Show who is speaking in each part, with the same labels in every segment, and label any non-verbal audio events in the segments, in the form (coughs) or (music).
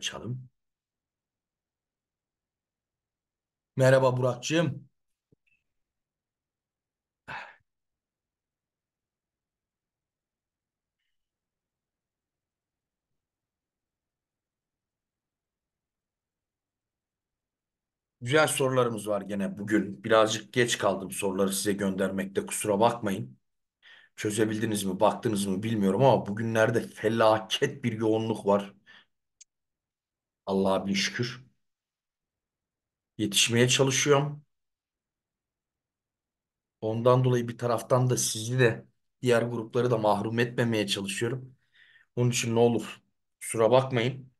Speaker 1: açalım. Merhaba Burak'cığım. Güzel sorularımız var gene bugün. Birazcık geç kaldım soruları size göndermekte kusura bakmayın. Çözebildiniz mi, baktınız mı bilmiyorum ama bugünlerde felaket bir yoğunluk var. Allah'a bin şükür. Yetişmeye çalışıyorum. Ondan dolayı bir taraftan da sizi de diğer grupları da mahrum etmemeye çalışıyorum. Onun için ne olur kusura bakmayın.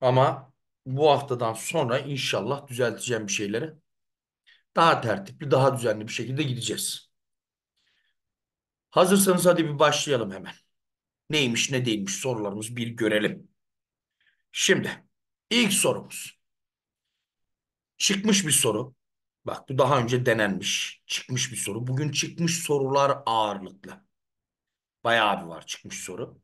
Speaker 1: Ama bu haftadan sonra inşallah düzelteceğim bir şeyleri. Daha tertipli, daha düzenli bir şekilde gideceğiz. Hazırsanız hadi bir başlayalım hemen. Neymiş ne değilmiş sorularımız bir görelim. Şimdi ilk sorumuz. Çıkmış bir soru. Bak bu daha önce denenmiş. Çıkmış bir soru. Bugün çıkmış sorular ağırlıklı. Bayağı bir var çıkmış soru.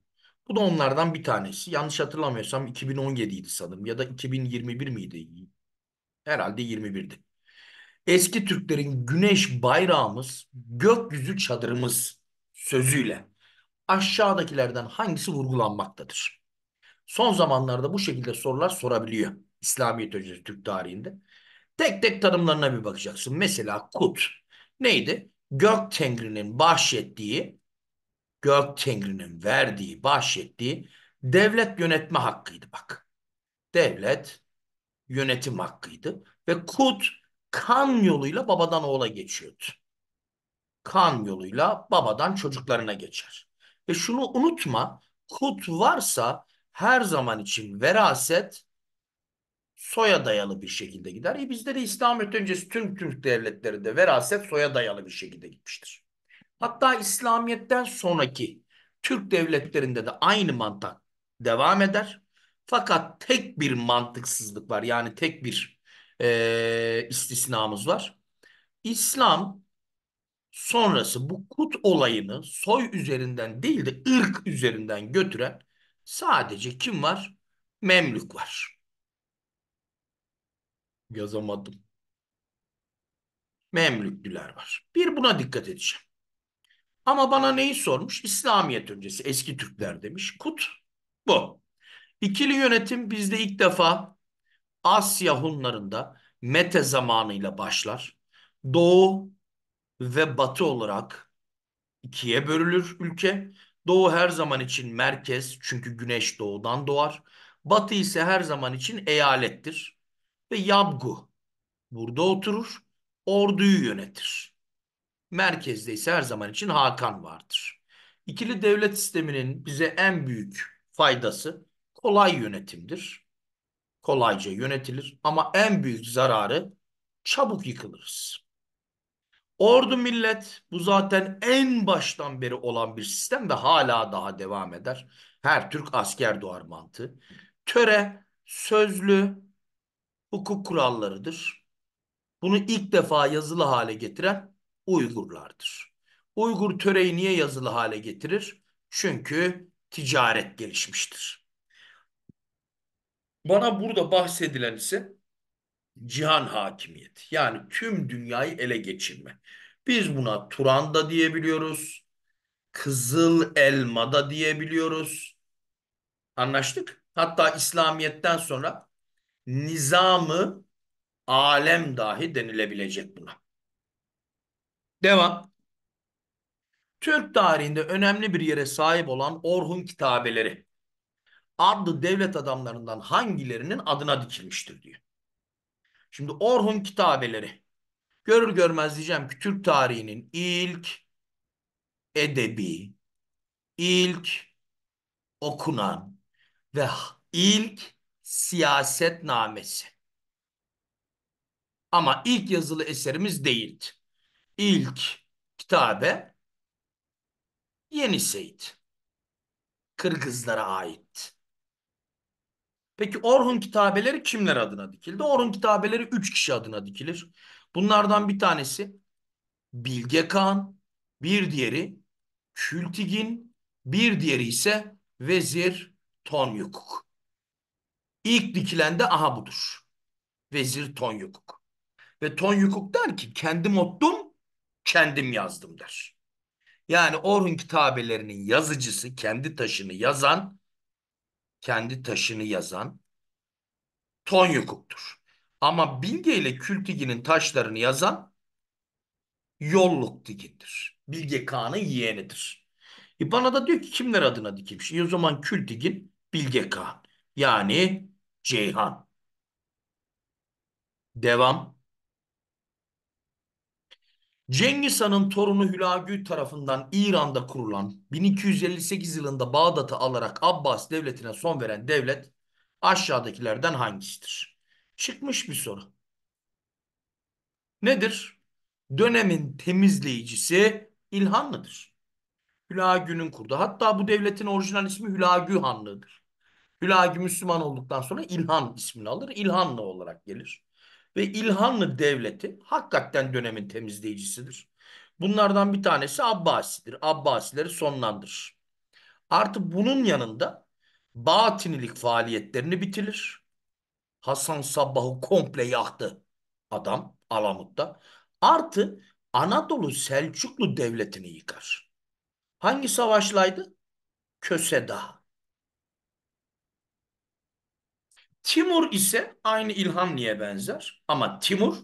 Speaker 1: Bu da onlardan bir tanesi. Yanlış hatırlamıyorsam 2017 idi sanırım. Ya da 2021 miydi? Herhalde 21'di. Eski Türklerin güneş bayrağımız, gökyüzü çadırımız sözüyle aşağıdakilerden hangisi vurgulanmaktadır? son zamanlarda bu şekilde sorular sorabiliyor. İslamiyet öncesi Türk tarihinde. Tek tek tanımlarına bir bakacaksın. Mesela kut neydi? Gök Tengri'nin bahşettiği, Gök Tengri'nin verdiği, bahşettiği devlet yönetme hakkıydı bak. Devlet yönetim hakkıydı. Ve kut kan yoluyla babadan oğula geçiyordu. Kan yoluyla babadan çocuklarına geçer. Ve şunu unutma, kut varsa her zaman için veraset soya dayalı bir şekilde gider. E bizde de İslamiyet öncesi tüm Türk devletlerinde veraset soya dayalı bir şekilde gitmiştir. Hatta İslamiyet'ten sonraki Türk devletlerinde de aynı mantık devam eder. Fakat tek bir mantıksızlık var. Yani tek bir e, istisnamız var. İslam sonrası bu kut olayını soy üzerinden değil de ırk üzerinden götüren Sadece kim var? Memlük var. Yazamadım. Memlüklüler var. Bir buna dikkat edeceğim. Ama bana neyi sormuş? İslamiyet öncesi eski Türkler demiş. Kut bu. İkili yönetim bizde ilk defa Asya Hunlarında Mete zamanıyla başlar. Doğu ve Batı olarak ikiye bölülür ülke. Doğu her zaman için merkez çünkü güneş doğudan doğar. Batı ise her zaman için eyalettir ve yabgu burada oturur, orduyu yönetir. Merkezde ise her zaman için Hakan vardır. İkili devlet sisteminin bize en büyük faydası kolay yönetimdir. Kolayca yönetilir ama en büyük zararı çabuk yıkılırız. Ordu millet bu zaten en baştan beri olan bir sistem ve hala daha devam eder. Her Türk asker doğar mantığı. Töre sözlü hukuk kurallarıdır. Bunu ilk defa yazılı hale getiren Uygurlardır. Uygur töreyi niye yazılı hale getirir? Çünkü ticaret gelişmiştir. Bana burada bahsedilen ise cihan hakimiyeti. Yani tüm dünyayı ele geçirme. Biz buna Turanda da diyebiliyoruz. Kızıl elma da diyebiliyoruz. Anlaştık? Hatta İslamiyet'ten sonra nizamı alem dahi denilebilecek buna. Devam. Türk tarihinde önemli bir yere sahip olan Orhun kitabeleri adlı devlet adamlarından hangilerinin adına dikilmiştir diyor. Şimdi Orhun kitabeleri. Görür görmez diyeceğim ki Türk tarihinin ilk edebi, ilk okunan ve ilk siyaset namesi. Ama ilk yazılı eserimiz değildi. İlk kitabe Yeniseyit, Kırgızlara ait. Peki Orhun kitabeleri kimler adına dikildi? Orhun kitabeleri 3 kişi adına dikilir. Bunlardan bir tanesi Bilge Kağan, bir diğeri Kültigin, bir diğeri ise Vezir Tonyukuk. İlk dikilen de aha budur. Vezir Tonyukuk. Ve Tonyukuk der ki kendim mottum kendim yazdım der. Yani Orhun kitabelerinin yazıcısı kendi taşını yazan kendi taşını yazan Tonyukuk'tur. Ama Bilge ile Kültigin'in taşlarını yazan Yolluk Digin'dir. Bilge Kağan'ın yeğenidir. E bana da diyor ki kimler adına dikilmiş? E o zaman Kültigin Bilge Kağan. Yani Ceyhan. Devam. Cengiz Han'ın torunu Hülagü tarafından İran'da kurulan 1258 yılında Bağdat'ı alarak Abbas devletine son veren devlet aşağıdakilerden hangisidir? Çıkmış bir soru. Nedir? Dönemin temizleyicisi İlhanlı'dır. Hülagü'nün kurdu. Hatta bu devletin orijinal ismi Hülagü Hanlıdır. Hülagü Müslüman olduktan sonra İlhan ismini alır. İlhanlı olarak gelir ve İlhanlı Devleti hakikaten dönemin temizleyicisidir. Bunlardan bir tanesi Abbasi'dir. Abbasileri sonlandırır. Artı bunun yanında batinilik faaliyetlerini bitirir. Hasan Sabbah'ı komple yaktı adam Alamut'ta. Artı Anadolu Selçuklu Devleti'ni yıkar. Hangi savaşlaydı? Köse Dağı. Timur ise aynı İlhanlı'ya benzer ama Timur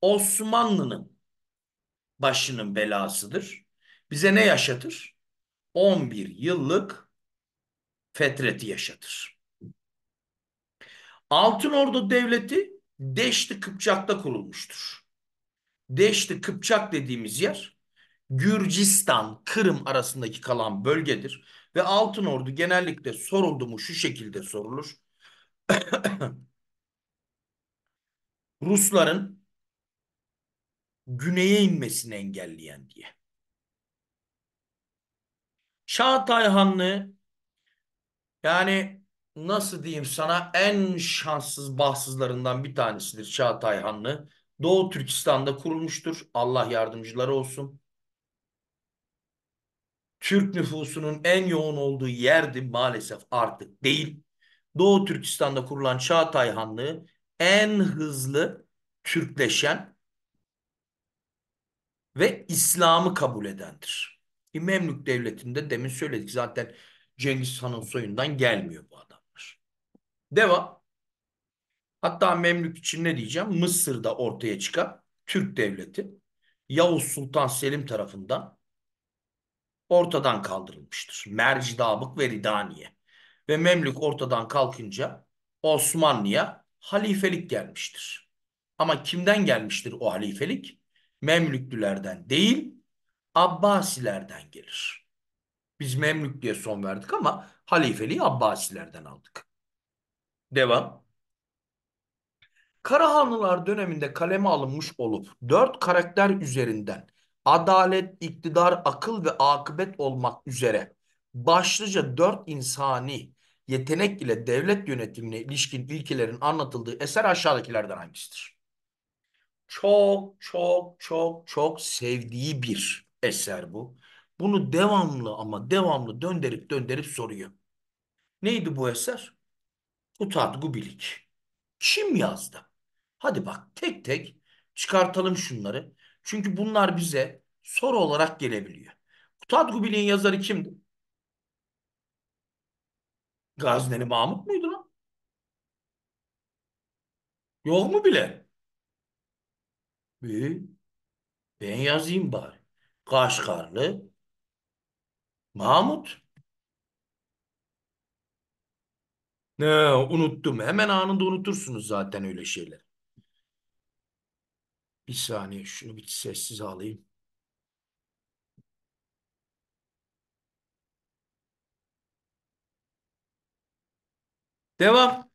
Speaker 1: Osmanlı'nın başının belasıdır. Bize ne yaşatır? 11 yıllık fetreti yaşatır. Altın Ordu Devleti Deşti Kıpçak'ta kurulmuştur. Deşti Kıpçak dediğimiz yer Gürcistan, Kırım arasındaki kalan bölgedir. Ve Altın Ordu genellikle soruldu mu şu şekilde sorulur. (coughs) Rusların güneye inmesini engelleyen diye. Çağatay Hanlı yani nasıl diyeyim sana en şanssız bahtsızlarından bir tanesidir Çağatay Hanlı. Doğu Türkistan'da kurulmuştur. Allah yardımcıları olsun. Türk nüfusunun en yoğun olduğu yerdi maalesef artık değil. Doğu Türkistan'da kurulan Çağatay Hanlığı en hızlı Türkleşen ve İslam'ı kabul edendir. Memlük Devleti'nde demin söyledik zaten Cengiz Han'ın soyundan gelmiyor bu adamlar. Devam. Hatta Memlük için ne diyeceğim? Mısır'da ortaya çıkan Türk Devleti Yavuz Sultan Selim tarafından ortadan kaldırılmıştır. Mercidabık ve Ridaniye ve Memlük ortadan kalkınca Osmanlı'ya halifelik gelmiştir. Ama kimden gelmiştir o halifelik? Memlüklülerden değil, Abbasilerden gelir. Biz Memlük diye son verdik ama halifeliği Abbasilerden aldık. Devam. Karahanlılar döneminde kaleme alınmış olup dört karakter üzerinden adalet, iktidar, akıl ve akıbet olmak üzere başlıca dört insani yetenek ile devlet yönetimine ilişkin ilkelerin anlatıldığı eser aşağıdakilerden hangisidir? Çok çok çok çok sevdiği bir eser bu. Bunu devamlı ama devamlı döndürüp döndürüp soruyor. Neydi bu eser? Kutat Gubilik. Kim yazdı? Hadi bak tek tek çıkartalım şunları. Çünkü bunlar bize soru olarak gelebiliyor. Kutat Gubilik'in yazarı kimdi? Gazneli Mahmut muydu lan? Yok mu bile? Bir Ben yazayım bari. Kaşgarlı Mahmut. Ne unuttum. Hemen anında unutursunuz zaten öyle şeyler. Bir saniye şunu bir sessiz alayım. Devam.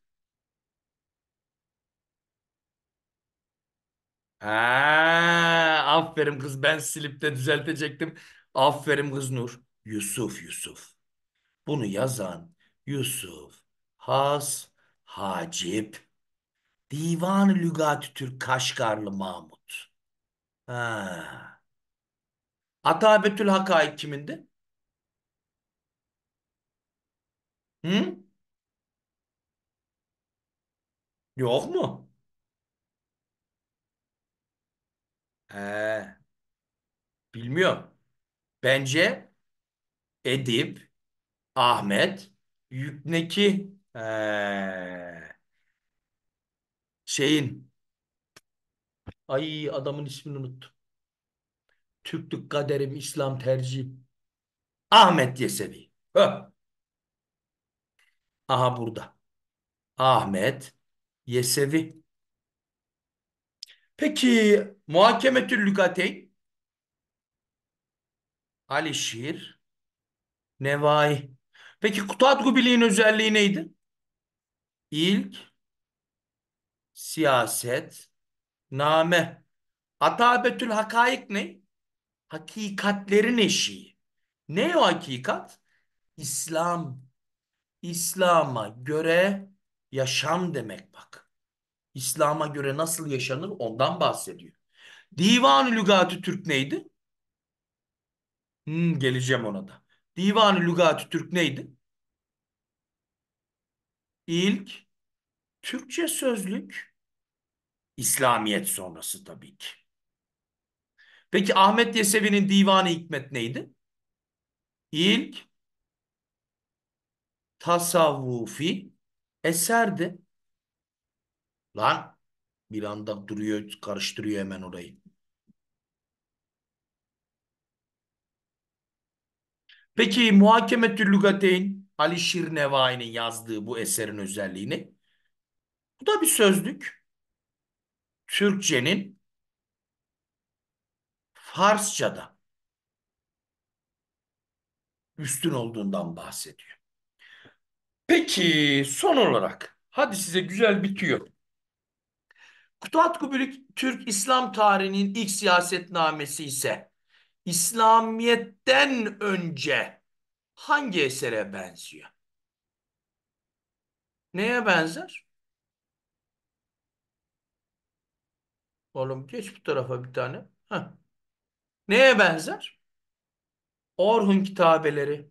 Speaker 1: Ha, aferin kız ben silip de düzeltecektim. Aferin kız Nur. Yusuf Yusuf. Bunu yazan Yusuf Has Hacip Divan-ı lügat Türk Kaşgarlı Mahmut. Ha. Atabetül Hakaik kimindi? Hı? Yok mu? He, bilmiyorum. Bence Edip, Ahmet, Yükneki he, şeyin ay adamın ismini unuttum. Türklük kaderim, İslam tercihim. Ahmet Yesevi. Heh. Öh. Aha burada. Ahmet Yesevi. Peki muhakemetül lügateyn Alişir Nevai. Peki Kutadgu Gubili'nin özelliği neydi? İlk siyaset name. Atabetül hakaik ne? Hakikatlerin eşiği. Ne o hakikat? İslam. İslam'a göre Yaşam demek bak. İslam'a göre nasıl yaşanır ondan bahsediyor. Divan-ı Lügat-ı Türk neydi? Hmm, geleceğim ona da. Divan-ı Lügat-ı Türk neydi? İlk Türkçe sözlük İslamiyet sonrası tabii ki. Peki Ahmet Yesevi'nin Divanı Hikmet neydi? İlk tasavvufi eserdi. Lan bir anda duruyor karıştırıyor hemen orayı. Peki muhakeme Lügateyn Ali Şirnevai'nin yazdığı bu eserin özelliğini. Bu da bir sözlük. Türkçenin Farsça'da üstün olduğundan bahsediyor. Peki son olarak hadi size güzel bitiyor. Kutat Kubilik Türk İslam tarihinin ilk siyasetnamesi ise İslamiyet'ten önce hangi esere benziyor? Neye benzer? Oğlum geç bu tarafa bir tane. Heh. Neye benzer? Orhun kitabeleri.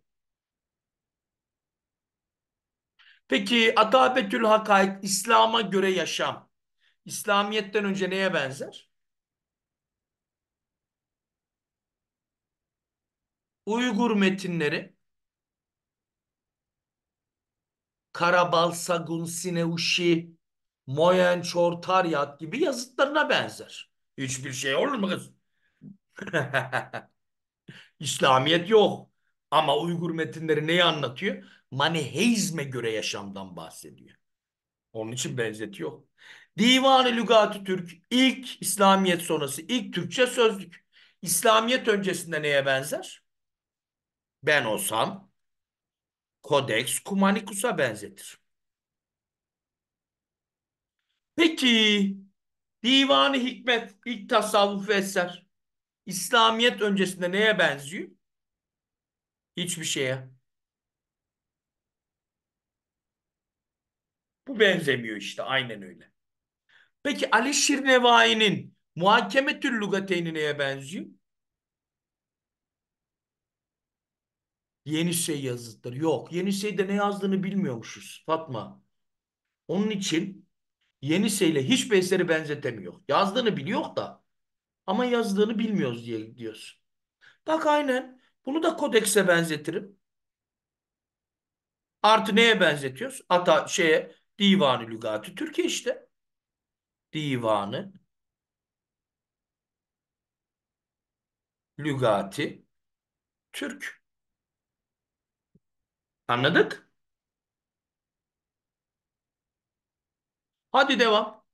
Speaker 1: Peki Atabetül hakayet İslam'a göre yaşam. İslamiyet'ten önce neye benzer? Uygur metinleri Karabalsagun Sagun, Sineuşi, Moyen, Çortaryat gibi yazıtlarına benzer. Hiçbir şey olur mu kız? (laughs) İslamiyet yok. Ama Uygur metinleri neyi anlatıyor? Maniheizme göre yaşamdan bahsediyor. Onun için benzetiyor. Divanı ı Türk ilk İslamiyet sonrası ilk Türkçe sözlük. İslamiyet öncesinde neye benzer? Ben olsam Kodeks Kumanikus'a benzetir. Peki Divanı Hikmet ilk tasavvuf eser İslamiyet öncesinde neye benziyor? Hiçbir şeye. Bu benzemiyor işte aynen öyle. Peki Ali Şirnevai'nin muhakemetül lugateyni neye benziyor? Yeni şey yazıttır. Yok. Yeni şeyde ne yazdığını bilmiyormuşuz Fatma. Onun için yeni şeyle hiçbir eseri benzetemiyor. Yazdığını biliyor da ama yazdığını bilmiyoruz diye diyorsun. Bak aynen. Bunu da kodekse benzetirim. Artı neye benzetiyoruz? Ata şeye Divanı Lügati Türkiye işte. Divanı Lügati Türk. Anladık? Hadi devam.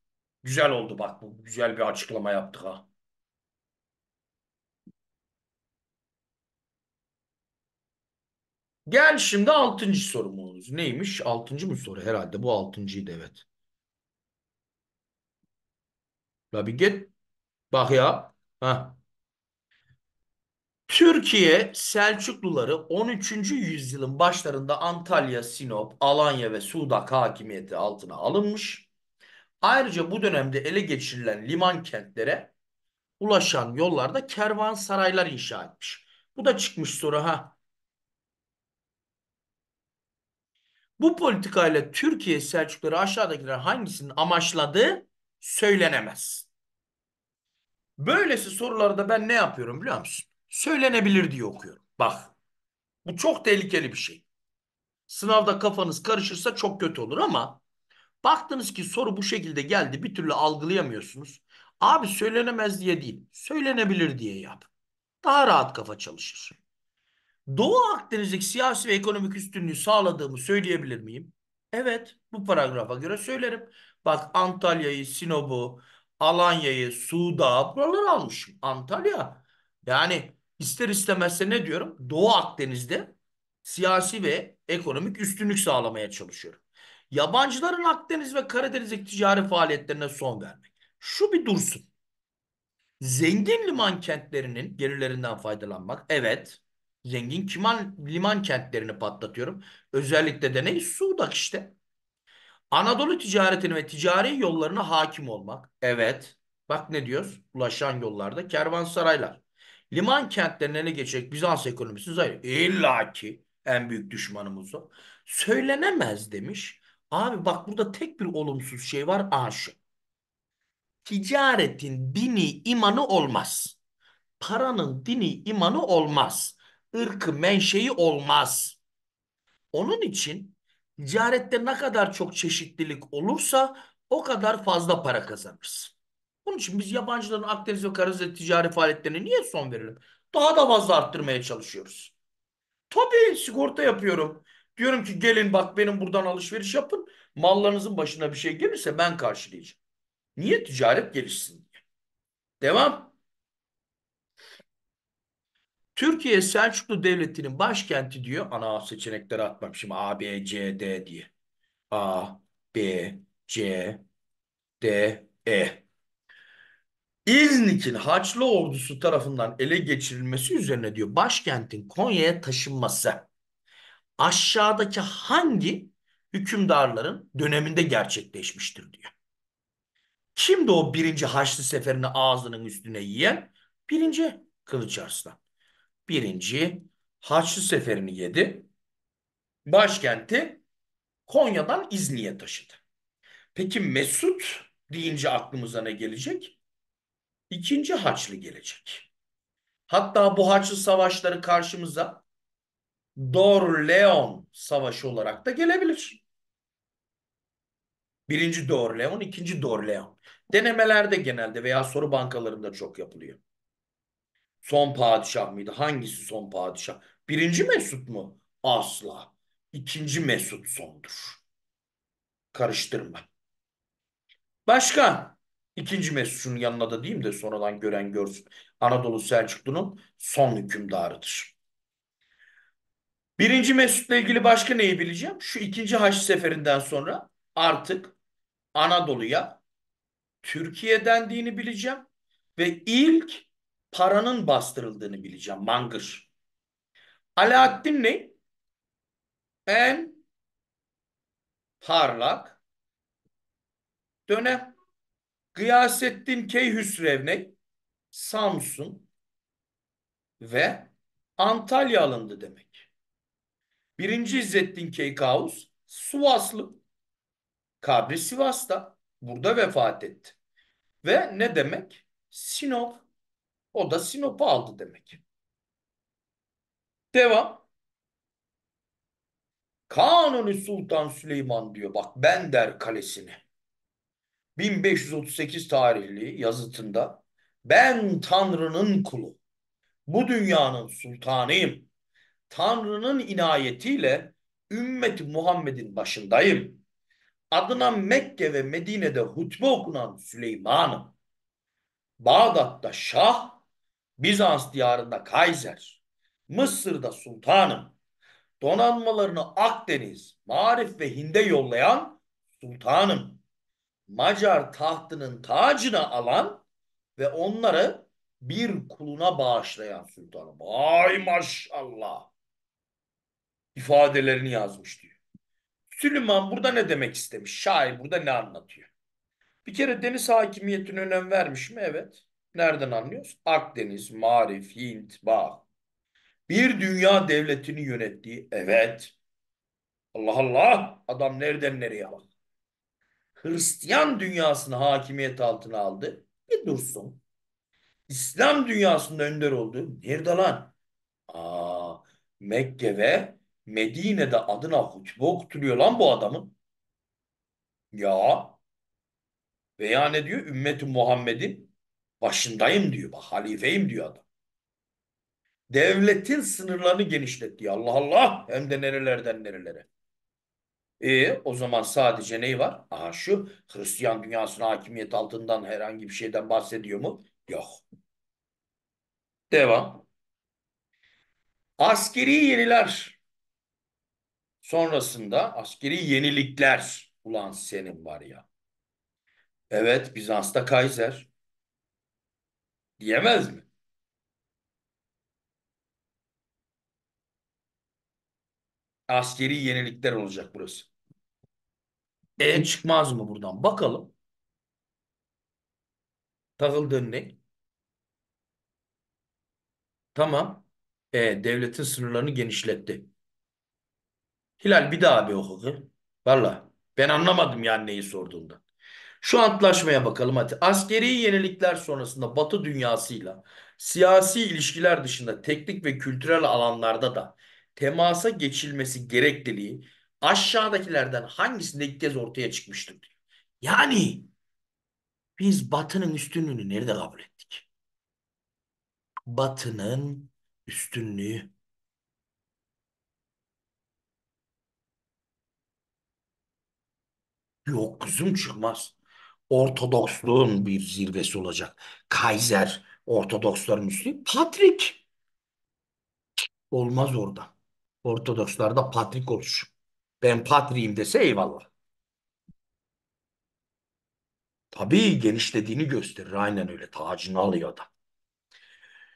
Speaker 1: Güzel oldu bak bu. Güzel bir açıklama yaptık ha. Gel şimdi altıncı sorumuz. Neymiş? Altıncı mı soru? Herhalde bu altıncıydı evet. La bir git. Bak ya. Ha. Türkiye Selçukluları 13. yüzyılın başlarında Antalya, Sinop, Alanya ve Sudak hakimiyeti altına alınmış. Ayrıca bu dönemde ele geçirilen liman kentlere ulaşan yollarda kervansaraylar inşa etmiş. Bu da çıkmış soru ha. Bu politikayla Türkiye Selçukları aşağıdakiler hangisinin amaçladığı söylenemez. Böylesi sorularda ben ne yapıyorum biliyor musun? Söylenebilir diye okuyorum. Bak bu çok tehlikeli bir şey. Sınavda kafanız karışırsa çok kötü olur ama baktınız ki soru bu şekilde geldi bir türlü algılayamıyorsunuz. Abi söylenemez diye değil söylenebilir diye yap. Daha rahat kafa çalışır. Doğu Akdeniz'deki siyasi ve ekonomik üstünlüğü sağladığımı söyleyebilir miyim? Evet, bu paragrafa göre söylerim. Bak Antalya'yı, Sinop'u, Alanya'yı, Suud'a buraları almışım. Antalya. Yani ister istemezse ne diyorum? Doğu Akdeniz'de siyasi ve ekonomik üstünlük sağlamaya çalışıyorum. Yabancıların Akdeniz ve Karadeniz'deki ticari faaliyetlerine son vermek. Şu bir dursun. Zengin liman kentlerinin gelirlerinden faydalanmak. Evet. Zengin kiman, liman kentlerini patlatıyorum. Özellikle de ne? Sudak işte. Anadolu ticaretini ve ticari yollarına hakim olmak. Evet. Bak ne diyoruz? Ulaşan yollarda kervansaraylar. Liman kentlerine ne geçecek Bizans ekonomisi zayıf. İlla ki en büyük düşmanımız o. Söylenemez demiş. Abi bak burada tek bir olumsuz şey var. Aha Ticaretin dini imanı olmaz. Paranın dini imanı olmaz ırkı menşei olmaz. Onun için ticarette ne kadar çok çeşitlilik olursa o kadar fazla para kazanırız. Bunun için biz yabancıların Akdeniz ve Karadeniz ticari faaliyetlerine niye son verelim? Daha da fazla arttırmaya çalışıyoruz. Tabii sigorta yapıyorum. Diyorum ki gelin bak benim buradan alışveriş yapın. Mallarınızın başına bir şey gelirse ben karşılayacağım. Niye ticaret gelişsin diye. Devam. Türkiye Selçuklu Devleti'nin başkenti diyor. Ana seçenekleri atmam şimdi A, B, C, D diye. A, B, C, D, E. İznik'in Haçlı ordusu tarafından ele geçirilmesi üzerine diyor başkentin Konya'ya taşınması aşağıdaki hangi hükümdarların döneminde gerçekleşmiştir diyor. Kimdi o birinci Haçlı Seferi'ni ağzının üstüne yiyen? Birinci Kılıç Arslan birinci Haçlı Seferi'ni yedi. Başkenti Konya'dan İzniye taşıdı. Peki Mesut deyince aklımıza ne gelecek? İkinci Haçlı gelecek. Hatta bu Haçlı savaşları karşımıza Dorleon Savaşı olarak da gelebilir. Birinci Dorleon, ikinci Dorleon. Denemelerde genelde veya soru bankalarında çok yapılıyor son padişah mıydı? Hangisi son padişah? Birinci Mesut mu? Asla. İkinci Mesut sondur. Karıştırma. Başka? İkinci Mesut'un yanına da diyeyim de sonradan gören görsün. Anadolu Selçuklu'nun son hükümdarıdır. Birinci Mesut'la ilgili başka neyi bileceğim? Şu ikinci Haçlı Seferinden sonra artık Anadolu'ya Türkiye dendiğini bileceğim. Ve ilk paranın bastırıldığını bileceğim. Mangır. Alaaddin ne? En parlak dönem. Gıyasettin Keyhüsrev ne? Samsun ve Antalya alındı demek. Birinci İzzettin Keykavus Sivaslı. Kabri Sivas'ta. Burada vefat etti. Ve ne demek? Sinop o da Sinop'u aldı demek. Devam. Kanuni Sultan Süleyman diyor bak Bender Kalesi'ni. 1538 tarihli yazıtında ben Tanrı'nın kulu, bu dünyanın sultanıyım. Tanrı'nın inayetiyle ümmeti Muhammed'in başındayım. Adına Mekke ve Medine'de hutbe okunan Süleyman'ım. Bağdat'ta şah, Bizans diyarında Kaiser, Mısır'da sultanım, donanmalarını Akdeniz, Marif ve Hind'e yollayan sultanım, Macar tahtının tacını alan ve onları bir kuluna bağışlayan sultanım. Ay maşallah ifadelerini yazmış diyor. Süleyman burada ne demek istemiş? Şair burada ne anlatıyor? Bir kere deniz hakimiyetine önem vermiş mi? Evet. Nereden anlıyoruz? Akdeniz, Marif, Hint, Bağ. Bir dünya devletini yönettiği evet. Allah Allah adam nereden nereye bak. Hristiyan dünyasını hakimiyet altına aldı. Bir dursun. İslam dünyasında önder oldu. Nerede lan? Aa, Mekke ve Medine'de adına hutbe okuturuyor lan bu adamın. Ya. Veya ne diyor? Ümmeti Muhammed'in Başındayım diyor. Bak halifeyim diyor adam. Devletin sınırlarını genişletti. Allah Allah hem de nerelerden nerelere. E o zaman sadece ne var? Aha şu Hristiyan dünyasına hakimiyet altından herhangi bir şeyden bahsediyor mu? Yok. Devam. Askeri yeniler sonrasında askeri yenilikler ulan senin var ya. Evet Bizans'ta Kaiser. Diyemez mi? Askeri yenilikler olacak burası. E çıkmaz mı buradan? Bakalım. Takıl ne? Tamam. E, devletin sınırlarını genişletti. Hilal bir daha abi o hukuku. Valla ben anlamadım yani neyi sorduğunda. Şu antlaşmaya bakalım hadi. Askeri yenilikler sonrasında Batı dünyasıyla siyasi ilişkiler dışında teknik ve kültürel alanlarda da temasa geçilmesi gerekliliği aşağıdakilerden hangisinde ilk kez ortaya çıkmıştır diyor. Yani biz Batı'nın üstünlüğünü nerede kabul ettik? Batı'nın üstünlüğü. Yok kızım çıkmaz. Ortodoksluğun bir zirvesi olacak. Kaiser Ortodoksların üstü. Patrik olmaz orada. Ortodokslarda Patrik olur. Ben Patriğim dese eyvallah. Tabii genişlediğini gösterir. Aynen öyle. Tacını alıyor adam.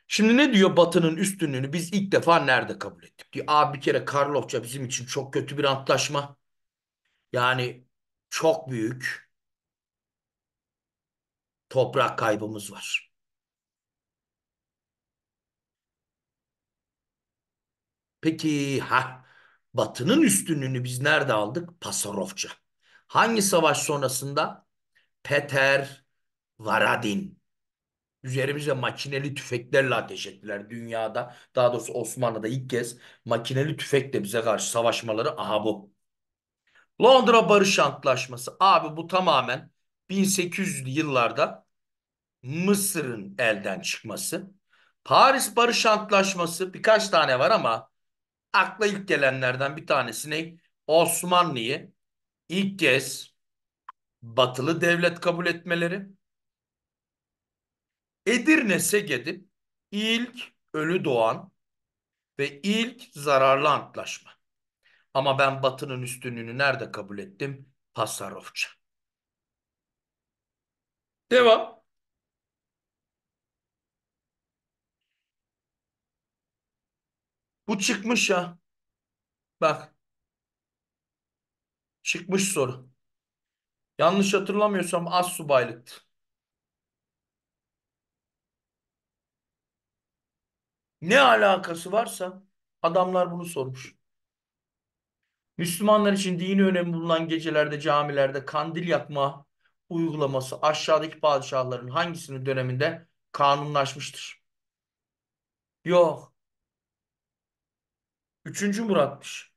Speaker 1: Şimdi ne diyor Batı'nın üstünlüğünü biz ilk defa nerede kabul ettik? Diyor. Abi bir kere Karlofça bizim için çok kötü bir antlaşma. Yani çok büyük toprak kaybımız var. Peki ha Batı'nın üstünlüğünü biz nerede aldık? Pasarofça. Hangi savaş sonrasında? Peter Varadin. Üzerimize makineli tüfeklerle ateş ettiler dünyada. Daha doğrusu Osmanlı'da ilk kez makineli tüfekle bize karşı savaşmaları aha bu. Londra Barış Antlaşması. Abi bu tamamen 1800'lü yıllarda Mısır'ın elden çıkması, Paris Barış Antlaşması birkaç tane var ama akla ilk gelenlerden bir tanesi ne? Osmanlı'yı ilk kez batılı devlet kabul etmeleri. Edirne Segedip ilk ölü doğan ve ilk zararlı antlaşma. Ama ben batının üstünlüğünü nerede kabul ettim? Pasarofça. Devam. Bu çıkmış ya. Bak. Çıkmış soru. Yanlış hatırlamıyorsam az subaylıktı. Ne alakası varsa adamlar bunu sormuş. Müslümanlar için dini önemi bulunan gecelerde camilerde kandil yakma uygulaması aşağıdaki padişahların hangisinin döneminde kanunlaşmıştır? Yok. Üçüncü Murat'mış.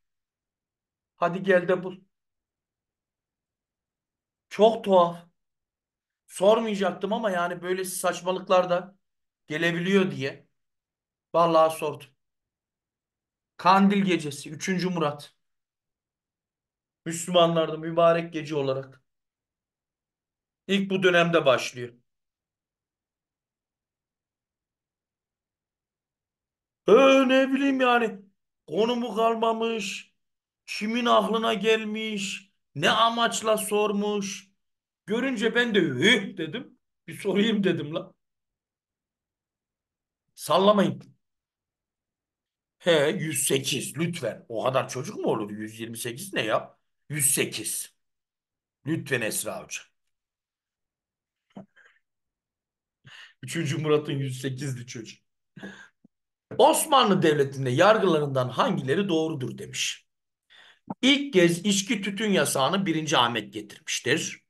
Speaker 1: Hadi gel de bul. Çok tuhaf. Sormayacaktım ama yani böyle saçmalıklar da gelebiliyor diye. Vallahi sordum. Kandil gecesi Üçüncü Murat. Müslümanlarda mübarek gece olarak. İlk bu dönemde başlıyor. Ee, ne bileyim yani konumu kalmamış, kimin aklına gelmiş, ne amaçla sormuş. Görünce ben de hüh dedim. Bir sorayım dedim la. Sallamayın. He 108 lütfen. O kadar çocuk mu olur? 128 ne ya? 108. Lütfen Esra Hoca. Üçüncü Murat'ın 108'li çocuk. Osmanlı Devleti'nde yargılarından hangileri doğrudur demiş. İlk kez içki tütün yasağını 1. Ahmet getirmiştir.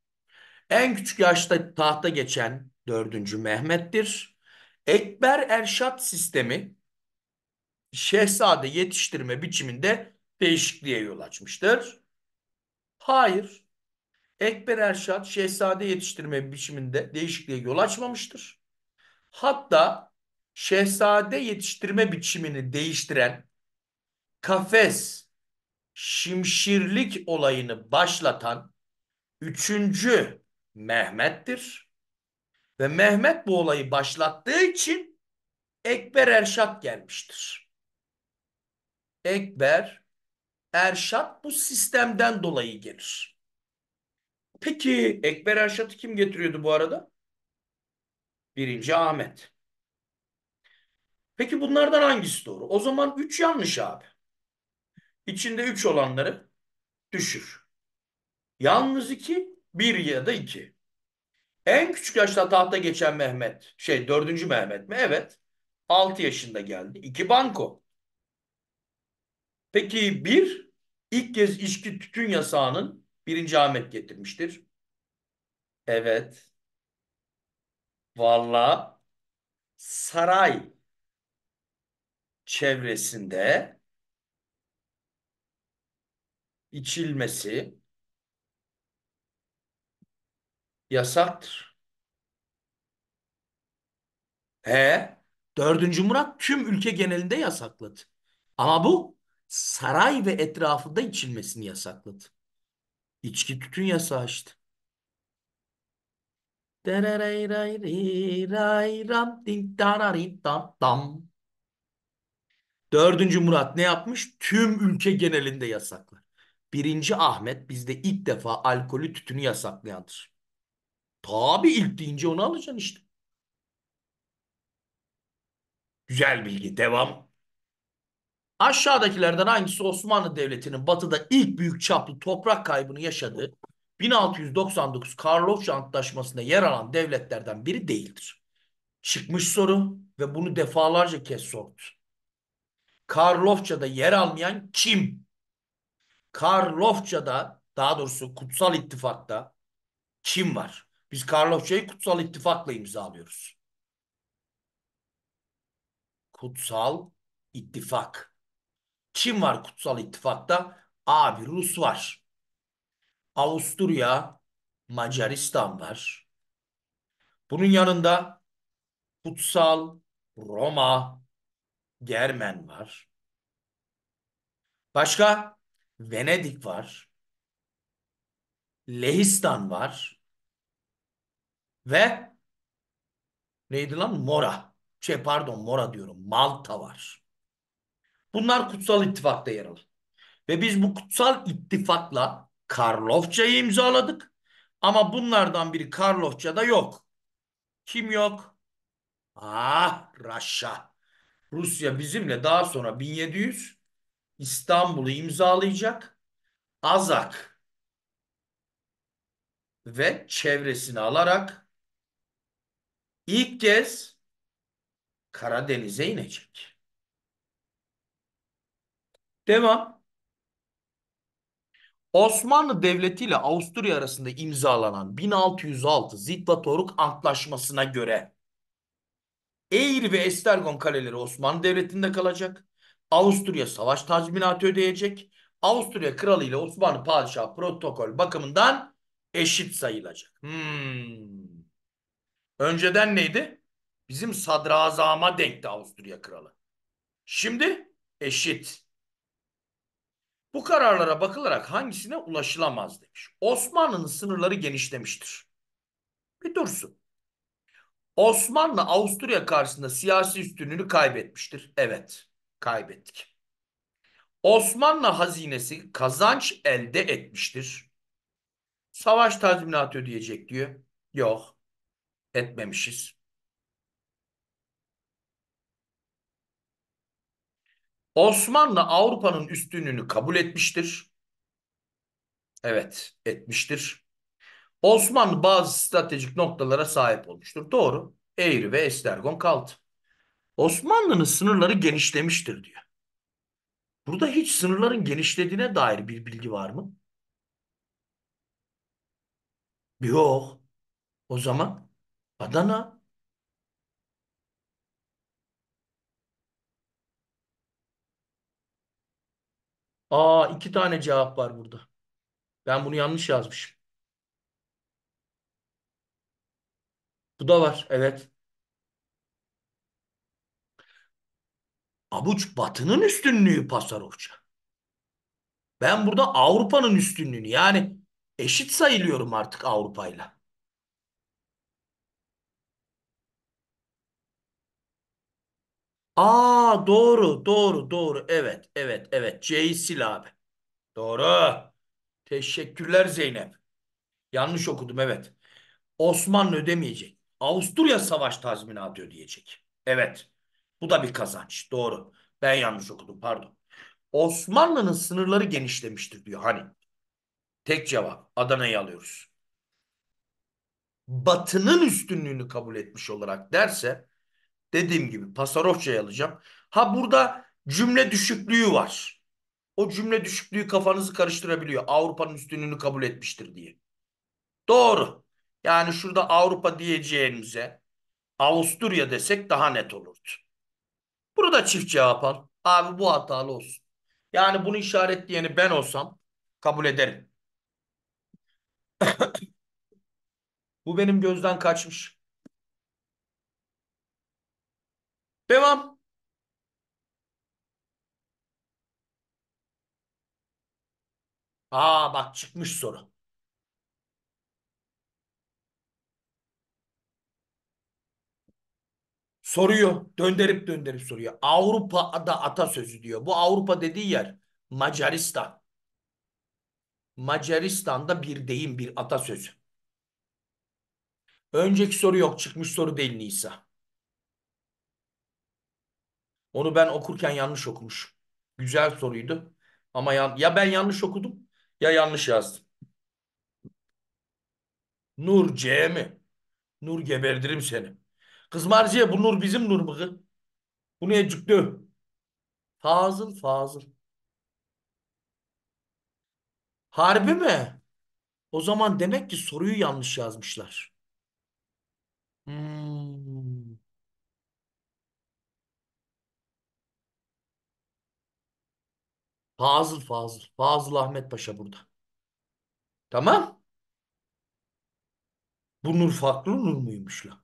Speaker 1: En küçük yaşta tahta geçen 4. Mehmet'tir. Ekber Erşat sistemi şehzade yetiştirme biçiminde değişikliğe yol açmıştır. Hayır. Ekber Erşat şehzade yetiştirme biçiminde değişikliğe yol açmamıştır. Hatta şehzade yetiştirme biçimini değiştiren kafes şimşirlik olayını başlatan üçüncü Mehmet'tir. Ve Mehmet bu olayı başlattığı için Ekber Erşat gelmiştir. Ekber Erşat bu sistemden dolayı gelir. Peki Ekber Erşat'ı kim getiriyordu bu arada? Birinci Ahmet. Peki bunlardan hangisi doğru? O zaman 3 yanlış abi. İçinde 3 olanları düşür. Yalnız 2, 1 ya da 2. En küçük yaşta tahta geçen Mehmet, şey 4. Mehmet mi? Evet. 6 yaşında geldi. 2 banko. Peki 1, ilk kez içki tütün yasağının 1. Ahmet getirmiştir. Evet. Valla saray çevresinde içilmesi yasaktır. He, dördüncü Murat tüm ülke genelinde yasakladı. Ama bu saray ve etrafında içilmesini yasakladı. İçki tütün yasağı açtı. Deraray ray ray ray ram Dördüncü Murat ne yapmış? Tüm ülke genelinde yasaklar. Birinci Ahmet bizde ilk defa alkolü tütünü yasaklayandır. Tabi ilk deyince onu alacaksın işte. Güzel bilgi. Devam. Aşağıdakilerden hangisi Osmanlı Devleti'nin batıda ilk büyük çaplı toprak kaybını yaşadığı 1699 Karlofça Antlaşması'nda yer alan devletlerden biri değildir? Çıkmış soru ve bunu defalarca kez sordu. Karlofça'da yer almayan kim? Karlofça'da daha doğrusu Kutsal ittifakta kim var? Biz Karlofça'yı Kutsal ittifakla imzalıyoruz. Kutsal ittifak. Kim var Kutsal ittifakta? Abi Rus var. Avusturya, Macaristan var. Bunun yanında Kutsal Roma Germen var. Başka Venedik var. Lehistan var. Ve neydi lan? Mora. Şey pardon Mora diyorum. Malta var. Bunlar kutsal ittifakta yer alır. Ve biz bu kutsal ittifakla Karlofça'yı imzaladık. Ama bunlardan biri Karlofça'da yok. Kim yok? Ah Raşa. Rusya bizimle daha sonra 1700 İstanbul'u imzalayacak. Azak ve çevresini alarak ilk kez Karadeniz'e inecek. Devam. Osmanlı Devleti ile Avusturya arasında imzalanan 1606 Zitva-Toruk Antlaşması'na göre Eğri ve Estergon kaleleri Osmanlı Devleti'nde kalacak. Avusturya savaş tazminatı ödeyecek. Avusturya kralı ile Osmanlı padişahı protokol bakımından eşit sayılacak. Hmm. Önceden neydi? Bizim sadrazama denkti Avusturya kralı. Şimdi eşit. Bu kararlara bakılarak hangisine ulaşılamaz demiş. Osmanlı'nın sınırları genişlemiştir. Bir dursun. Osmanlı Avusturya karşısında siyasi üstünlüğünü kaybetmiştir. Evet, kaybettik. Osmanlı hazinesi kazanç elde etmiştir. Savaş tazminatı ödeyecek diyor. Yok, etmemişiz. Osmanlı Avrupa'nın üstünlüğünü kabul etmiştir. Evet, etmiştir. Osmanlı bazı stratejik noktalara sahip olmuştur. Doğru. Eğri ve Estergon kaldı. Osmanlı'nın sınırları genişlemiştir diyor. Burada hiç sınırların genişlediğine dair bir bilgi var mı? Yok. O zaman Adana. Aa iki tane cevap var burada. Ben bunu yanlış yazmışım. Bu da var evet. Abuç Batı'nın üstünlüğü Pasarofça. Ben burada Avrupa'nın üstünlüğünü yani eşit sayılıyorum artık Avrupa'yla. Aa doğru doğru doğru evet evet evet C'yi sil abi. Doğru. Teşekkürler Zeynep. Yanlış okudum evet. Osmanlı ödemeyecek. Avusturya savaş tazminatı ödeyecek. Evet. Bu da bir kazanç. Doğru. Ben yanlış okudum. Pardon. Osmanlı'nın sınırları genişlemiştir diyor. Hani tek cevap Adana'yı alıyoruz. Batı'nın üstünlüğünü kabul etmiş olarak derse dediğim gibi Pasarofça'yı alacağım. Ha burada cümle düşüklüğü var. O cümle düşüklüğü kafanızı karıştırabiliyor. Avrupa'nın üstünlüğünü kabul etmiştir diye. Doğru. Yani şurada Avrupa diyeceğimize Avusturya desek daha net olurdu. Burada çift cevap al. Abi bu hatalı olsun. Yani bunu işaretleyeni ben olsam kabul ederim. bu benim gözden kaçmış. Devam. Aa bak çıkmış soru. soruyor. Döndürüp döndürüp soruyor. Avrupa'da atasözü diyor. Bu Avrupa dediği yer Macaristan. Macaristan'da bir deyim, bir atasözü. Önceki soru yok. Çıkmış soru değil Nisa. Onu ben okurken yanlış okumuş. Güzel soruydu. Ama yan, ya ben yanlış okudum ya yanlış yazdım. Nur C mi? Nur geberdirim seni. Kız marziye bu nur bizim nur bıkı. Bu niye cüklü? Fazıl Fazıl. Harbi mi? O zaman demek ki soruyu yanlış yazmışlar. Hmm. Fazıl Fazıl. Fazıl Ahmet Paşa burada. Tamam. Bu nur farklı nur muymuş la?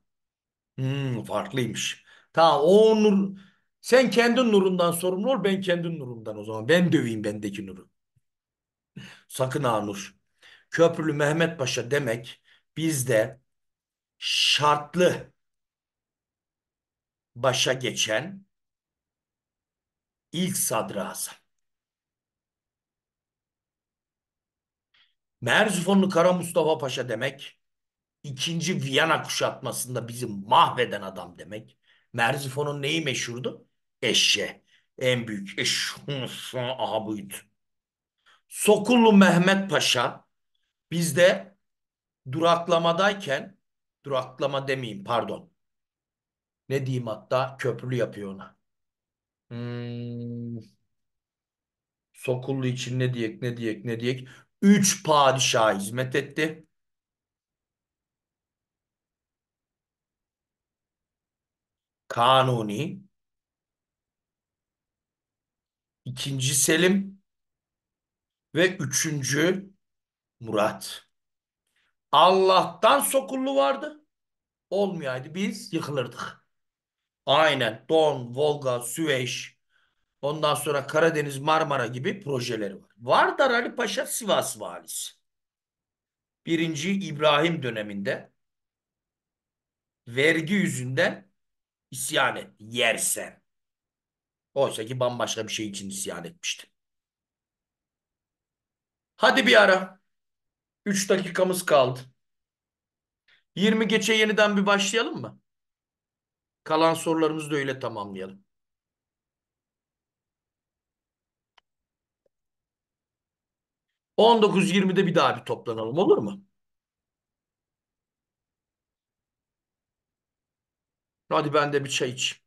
Speaker 1: Hmm, farklıymış. Tamam o nur sen kendi nurundan sorumlu ol ben kendi nurumdan o zaman. Ben döveyim bendeki nuru. Sakın ha nur. Köprülü Mehmet Paşa demek bizde şartlı başa geçen ilk sadrazam. Merzifonlu Kara Mustafa Paşa demek İkinci Viyana kuşatmasında bizi mahveden adam demek. Merzifon'un neyi meşhurdu? Eşe. En büyük eş. Aha buydu. Sokullu Mehmet Paşa bizde duraklamadayken duraklama demeyeyim pardon. Ne diyeyim hatta köprülü yapıyor ona. Hmm. Sokullu için ne diyek ne diyek ne diyek. Üç padişah hizmet etti. Kanuni, ikinci Selim ve üçüncü Murat. Allah'tan sokullu vardı. Olmayaydı biz yıkılırdık. Aynen Don, Volga, Süveyş, ondan sonra Karadeniz, Marmara gibi projeleri var. Vardar Ali Paşa Sivas valisi. Birinci İbrahim döneminde vergi yüzünden isyan et yersen. Oysa ki bambaşka bir şey için isyan etmişti. Hadi bir ara. 3 dakikamız kaldı. 20 geçe yeniden bir başlayalım mı? Kalan sorularımızı da öyle tamamlayalım. On dokuz yirmide bir daha bir toplanalım olur mu? Hadi ben de bir çay iç.